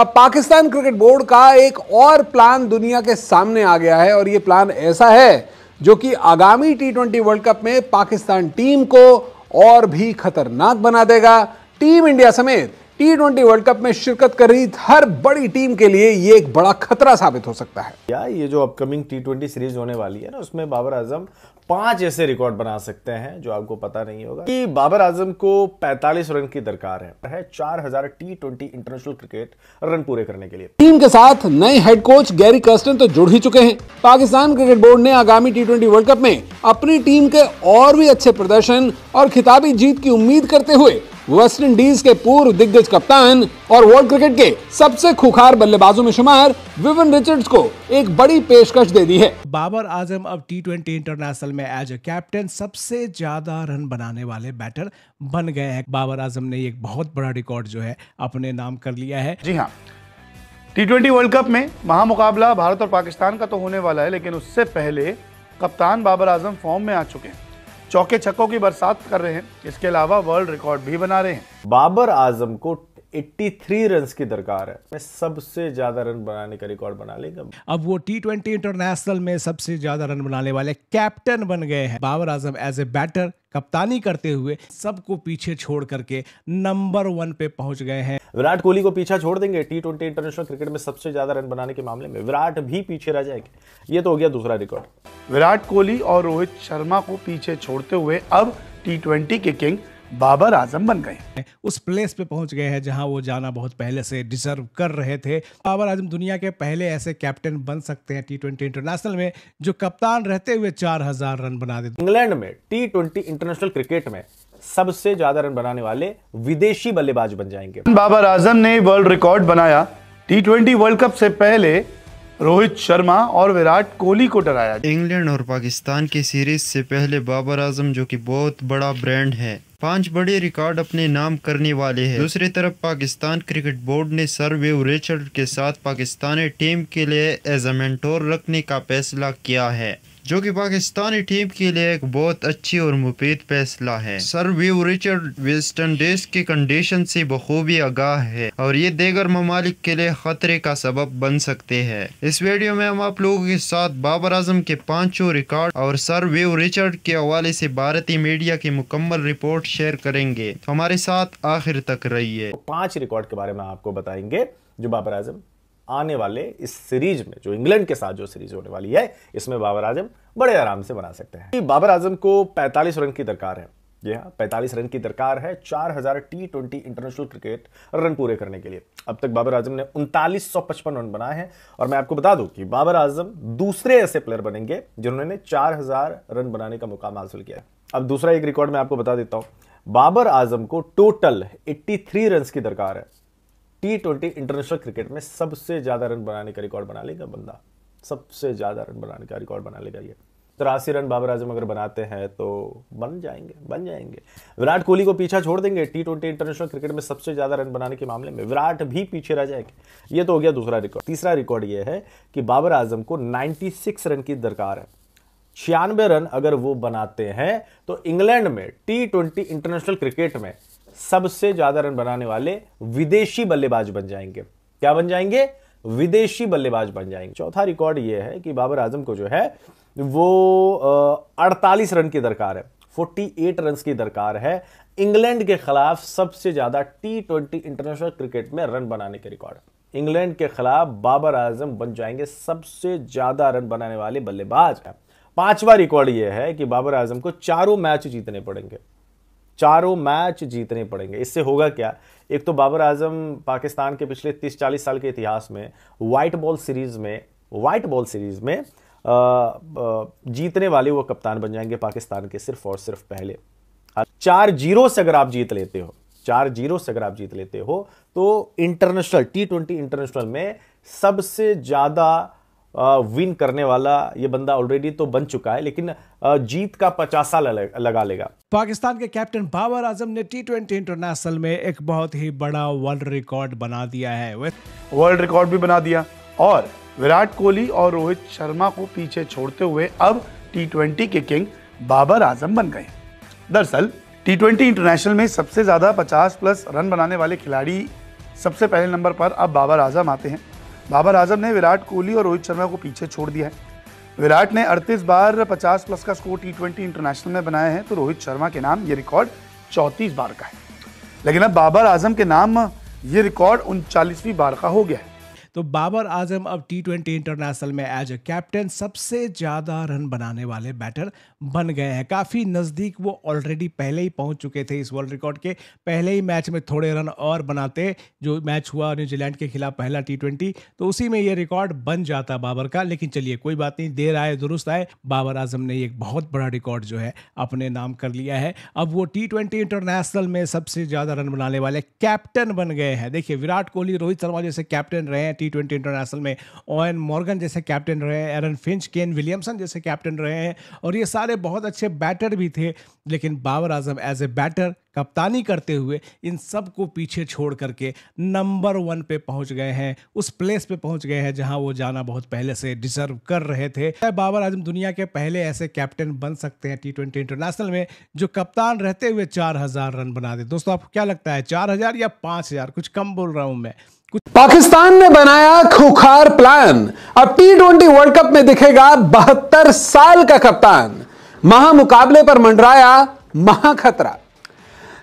अब Pakistan cricket board का एक और प्लान दुनिया के सामने आ गया है और ये प्लान ऐसा है जो कि आगामी टी ट्वेंटी वर्ल्ड कप में पाकिस्तान टीम को और भी खतरनाक बना देगा टीम इंडिया समेत टी ट्वेंटी वर्ल्ड कप में शिरकत कर रही हर बड़ी टीम के लिए ये एक बड़ा खतरा साबित हो सकता है या ये जो अपकमिंग टी ट्वेंटी सीरीज होने वाली है ना उसमें बाबर आजम पांच ऐसे रिकॉर्ड बना सकते हैं जो आपको पता नहीं होगा कि बाबर आजम को 45 रन की दरकार है चार हजार T twenty international cricket run पूरे करने के लिए टीम के साथ नए हेड कोच गैरी कर्स्टन तो जुड़ ही चुके हैं पाकिस्तान क्रिकेट बोर्ड ने आगामी टी ट्वेंटी वर्ल्ड कप में अपनी टीम के और भी अच्छे प्रदर्शन और खिताबी जीत की उम्मीद करते हुए वेस्ट इंडीज के पूर्व दिग्गज कप्तान और वर्ल्ड क्रिकेट के सबसे खुखार बल्लेबाजों में शुमार विवन रिचर्ड्स को एक बड़ी पेशकश दे दी है बाबर आजम अब टी ट्वेंटी इंटरनेशनल में एज ए कैप्टन सबसे ज्यादा रन बनाने वाले बैटर बन गए हैं बाबर आजम ने एक बहुत बड़ा रिकॉर्ड जो है अपने नाम कर लिया है जी हाँ टी ट्वेंटी वर्ल्ड कप में महामुकाबला भारत और पाकिस्तान का तो होने वाला है लेकिन उससे पहले कप्तान बाबर आजम फॉर्म में आ चुके हैं चौके छक्कों की बरसात कर रहे हैं इसके अलावा वर्ल्ड रिकॉर्ड भी बना रहे हैं बाबर आजम को 83 रन की दरकार है मैं सबसे ज्यादा रन बनाने का रिकॉर्ड बना लेगा अब वो टी ट्वेंटी इंटरनेशनल में सबसे ज्यादा रन बनाने वाले कैप्टन बन गए हैं Babar Azam as a batter कप्तानी करते हुए सबको पीछे छोड़ करके नंबर वन पे पहुंच गए हैं विराट कोहली को पीछा छोड़ देंगे टी ट्वेंटी इंटरनेशनल क्रिकेट में सबसे ज्यादा रन बनाने के मामले में विराट भी पीछे रह जाएंगे ये तो हो गया दूसरा रिकॉर्ड विराट कोहली और रोहित शर्मा को पीछे छोड़ते हुए अब टी ट्वेंटी के किंग बाबर आजम बन गए उस प्लेस पे पहुंच गए हैं जहां वो जाना बहुत पहले से डिजर्व कर रहे थे बाबर आजम दुनिया के पहले ऐसे कैप्टन बन सकते हैं टी ट्वेंटी इंटरनेशनल में जो कप्तान रहते हुए चार हजार रन बना देते इंग्लैंड में टी ट्वेंटी इंटरनेशनल क्रिकेट में सबसे ज्यादा रन बनाने वाले विदेशी बल्लेबाज बन जाएंगे बाबर आजम ने वर्ल्ड रिकॉर्ड बनाया टी ट्वेंटी वर्ल्ड कप से पहले रोहित शर्मा और विराट कोहली को डराया इंग्लैंड और पाकिस्तान की सीरीज से पहले बाबर आजम जो कि बहुत बड़ा ब्रांड है पांच बड़े रिकॉर्ड अपने नाम करने वाले हैं दूसरी तरफ पाकिस्तान क्रिकेट बोर्ड ने सरवेव रिचर्ड के साथ पाकिस्तानी टीम के लिए एज अ मेंटोर रखने का फैसला किया है जो कि पाकिस्तानी टीम के लिए एक बहुत अच्छी और मुफीद फैसला है sir Viv Richard western Indies की कंडीशन से बखूबी आगाह है और ये देगर ममालिक के लिए खतरे का सबब बन सकते हैं इस वीडियो में हम आप लोगों के साथ बाबर आजम के पांचों रिकॉर्ड और सर व्यू रिचर्ड के हवाले से भारतीय मीडिया की मुकम्मल रिपोर्ट शेयर करेंगे हमारे साथ आखिर तक रहिए पांच रिकॉर्ड के बारे में आपको बताएंगे जो बाबर आजम आने वाले इस सीरीज में जो इंग्लैंड के साथ जो सीरीज होने वाली है इसमें बाबर आजम बड़े आराम से बना सकते हैं बाबर आजम को 45 रन की दरकार है जी हाँ पैंतालीस रन की दरकार है 4000 हजार T twenty international cricket run पूरे करने के लिए अब तक बाबर आजम ने उनतालीस रन बनाए हैं और मैं आपको बता दूं कि बाबर आजम दूसरे ऐसे प्लेयर बनेंगे जिन्होंने 4000 रन बनाने का मुकाम हासिल किया है अब दूसरा एक रिकॉर्ड मैं आपको बता देता हूं बाबर आजम को टोटल 83 थ्री रन की दरकार है टी ट्वेंटी इंटरनेशनल क्रिकेट में सबसे ज़्यादा रन बनाने का रिकॉर्ड बना लेगा बंदा सबसे ज़्यादा रन बनाने का रिकॉर्ड बना लेगा ये तिरासी रन बाबर आजम अगर बनाते हैं तो बन जाएंगे बन जाएंगे विराट कोहली को पीछा छोड़ देंगे टी ट्वेंटी इंटरनेशनल क्रिकेट में सबसे ज़्यादा रन बनाने के मामले में विराट भी पीछे रह जाएंगे ये तो हो गया दूसरा रिकॉर्ड तीसरा रिकॉर्ड ये है कि बाबर आजम को 96 रन की दरकार है छियानवे रन अगर वो बनाते हैं तो इंग्लैंड में टी ट्वेंटी इंटरनेशनल क्रिकेट में सबसे ज्यादा रन बनाने वाले विदेशी बल्लेबाज बन जाएंगे क्या बन जाएंगे विदेशी बल्लेबाज बन जाएंगे चौथा रिकॉर्ड यह है कि बाबर आजम को जो है वो अड़तालीस रन की दरकार है 48 रन की दरकार है इंग्लैंड के खिलाफ सबसे ज्यादा टी ट्वेंटी इंटरनेशनल क्रिकेट में रन बनाने के रिकॉर्ड इंग्लैंड के खिलाफ बाबर आजम बन जाएंगे सबसे ज्यादा रन बनाने वाले बल्लेबाज पांचवा रिकॉर्ड यह है कि बाबर आजम को चारों मैच जीतने पड़ेंगे चारों मैच जीतने पड़ेंगे इससे होगा क्या एक तो बाबर आजम पाकिस्तान के पिछले 30-40 साल के इतिहास में वाइट बॉल सीरीज में वाइट बॉल सीरीज में आ, आ, जीतने वाले वो कप्तान बन जाएंगे पाकिस्तान के सिर्फ और सिर्फ पहले चार जीरो से अगर आप जीत लेते हो चार जीरो से अगर आप जीत लेते हो तो इंटरनेशनल टी ट्वेंटी इंटरनेशनल में सबसे ज़्यादा विन करने वाला ये बंदा ऑलरेडी तो बन चुका है लेकिन जीत का पचासा लगा लेगा पाकिस्तान के कैप्टन बाबर आजम ने टी ट्वेंटी इंटरनेशनल में एक बहुत ही बड़ा वर्ल्ड रिकॉर्ड बना दिया है वर्ल्ड रिकॉर्ड भी बना दिया और विराट कोहली और रोहित शर्मा को पीछे छोड़ते हुए अब टी ट्वेंटी के किंग बाबर आजम बन गए दरअसल टी ट्वेंटी इंटरनेशनल में सबसे ज़्यादा 50 प्लस रन बनाने वाले खिलाड़ी सबसे पहले नंबर पर अब बाबर आजम आते हैं बाबर आजम ने विराट कोहली और रोहित शर्मा को पीछे छोड़ दिया है विराट ने 38 बार 50 प्लस का स्कोर टी ट्वेंटी इंटरनेशनल में बनाया है तो रोहित शर्मा के नाम ये रिकॉर्ड चौंतीस बार का है लेकिन अब बाबर आजम के नाम ये रिकॉर्ड उनचालीसवीं बार का हो गया है तो बाबर आजम अब टी ट्वेंटी इंटरनेशनल में एज ए कैप्टन सबसे ज़्यादा रन बनाने वाले बैटर बन गए हैं काफ़ी नज़दीक वो ऑलरेडी पहले ही पहुंच चुके थे इस वर्ल्ड रिकॉर्ड के पहले ही मैच में थोड़े रन और बनाते जो मैच हुआ न्यूजीलैंड के खिलाफ पहला टी ट्वेंटी तो उसी में ये रिकॉर्ड बन जाता बाबर का लेकिन चलिए कोई बात नहीं देर आए दुरुस्त आए बाबर आजम ने एक बहुत बड़ा रिकॉर्ड जो है अपने नाम कर लिया है अब वो टी ट्वेंटी इंटरनेशनल में सबसे ज़्यादा रन बनाने वाले कैप्टन बन गए हैं देखिए विराट कोहली रोहित शर्मा जैसे कैप्टन रहे हैं टी ट्वेंटी इंटरनेशनल में ओएन मॉर्गन जैसे कैप्टन रहे हैं एरन फिंच केन विलियमसन जैसे कैप्टन रहे हैं और ये सारे बहुत अच्छे बैटर भी थे लेकिन Babar Azam as a batter कप्तानी करते हुए इन सब को पीछे छोड़ करके नंबर वन पे पहुंच गए हैं उस प्लेस पे पहुंच गए हैं जहां वो जाना बहुत पहले से डिजर्व कर रहे थे बाबर आजम दुनिया के पहले ऐसे कैप्टन बन सकते हैं टी ट्वेंटी इंटरनेशनल में जो कप्तान रहते हुए चार हजार रन बना दे दोस्तों आपको क्या लगता है चार हजार या पांच हजार कुछ कम बोल रहा हूं मैं पाकिस्तान ने बनाया खुखार प्लान अब टी ट्वेंटी वर्ल्ड कप में दिखेगा बहत्तर साल का कप्तान महामुकाबले पर मंडराया महाखतरा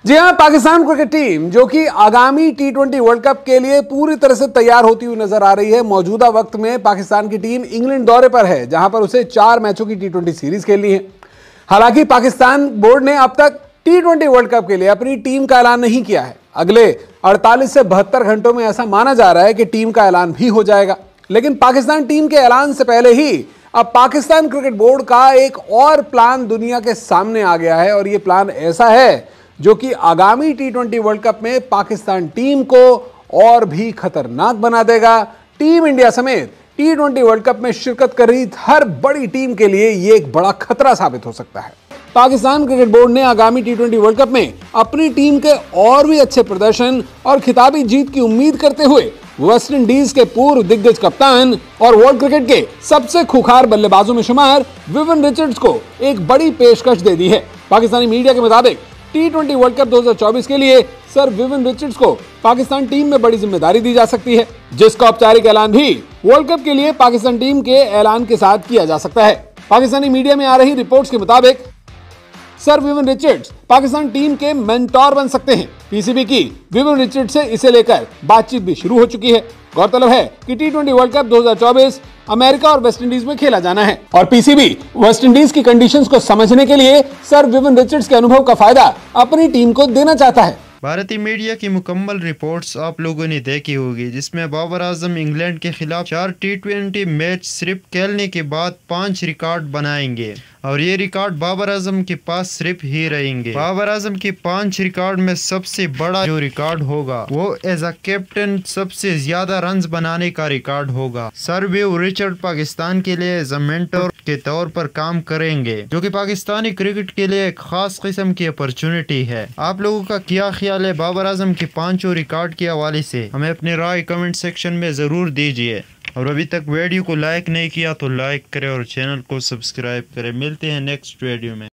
जी हाँ पाकिस्तान क्रिकेट टीम जो कि आगामी टी ट्वेंटी वर्ल्ड कप के लिए पूरी तरह से तैयार होती हुई नजर आ रही है मौजूदा वक्त में पाकिस्तान की टीम इंग्लैंड दौरे पर है जहां पर उसे चार मैचों की टी ट्वेंटी सीरीज खेलनी है हालांकि पाकिस्तान बोर्ड ने अब तक टी ट्वेंटी वर्ल्ड कप के लिए अपनी टीम का ऐलान नहीं किया है अगले 48 से बहत्तर घंटों में ऐसा माना जा रहा है कि टीम का ऐलान भी हो जाएगा लेकिन पाकिस्तान टीम के ऐलान से पहले ही अब पाकिस्तान क्रिकेट बोर्ड का एक और प्लान दुनिया के सामने आ गया है और ये प्लान ऐसा है जो कि आगामी टी ट्वेंटी वर्ल्ड कप में पाकिस्तान टीम को और भी खतरनाक बना देगा टीम इंडिया समेत टी ट्वेंटी वर्ल्ड कप में शिरकत कर रही हर बड़ी टीम के लिए ये एक बड़ा खतरा साबित हो सकता है पाकिस्तान क्रिकेट बोर्ड ने आगामी टी ट्वेंटी वर्ल्ड कप में अपनी टीम के और भी अच्छे प्रदर्शन और खिताबी जीत की उम्मीद करते हुए वेस्टइंडीज के पूर्व दिग्गज कप्तान और वर्ल्ड क्रिकेट के सबसे खुखार बल्लेबाजों में शुमार विवन रिचर्ड्स को एक बड़ी पेशकश दे दी है पाकिस्तानी मीडिया के मुताबिक टी ट्वेंटी वर्ल्ड कप 2024 के लिए सर विविन रिचर्ड्स को पाकिस्तान टीम में बड़ी जिम्मेदारी दी जा सकती है जिसका औपचारिक ऐलान भी वर्ल्ड कप के लिए पाकिस्तान टीम के ऐलान के साथ किया जा सकता है पाकिस्तानी मीडिया में आ रही रिपोर्ट्स के मुताबिक sir Vivian Richards Pakistan team के मेंटोर बन सकते हैं पीसीबी की विविन रिचर्ड से इसे लेकर बातचीत भी शुरू हो चुकी है गौरतलब है कि T twenty world cup 2024 America और वेस्टइंडीज में खेला जाना है और पीसीबी वेस्टइंडीज की कंडीशंस को समझने के लिए सर विविन रिचर्ड के अनुभव का फायदा अपनी टीम को देना चाहता है भारतीय मीडिया की मुकम्मल रिपोर्ट्स आप लोगों ने देखी होगी जिसमें बाबर आजम इंग्लैंड के खिलाफ चार टी ट्वेंटी मैच सिर्फ खेलने के बाद पांच रिकॉर्ड बनाएंगे और ये रिकॉर्ड बाबर आजम के पास सिर्फ ही रहेंगे बाबर आजम के पांच रिकॉर्ड में सबसे बड़ा जो रिकॉर्ड होगा वो एज अ कैप्टन सबसे ज्यादा रन बनाने का रिकॉर्ड होगा सरवेव रिचर्ड पाकिस्तान के लिए एज अटोर के तौर पर काम करेंगे जो कि पाकिस्तानी क्रिकेट के लिए एक खास किस्म की अपॉर्चुनिटी है आप लोगों का क्या ख्याल है बाबर आजम के पांचों रिकॉर्ड के हवाले से हमें अपनी राय कमेंट सेक्शन में जरूर दीजिए और अभी तक वीडियो को लाइक नहीं किया तो लाइक करें और चैनल को सब्सक्राइब करें मिलते हैं नेक्स्ट वीडियो में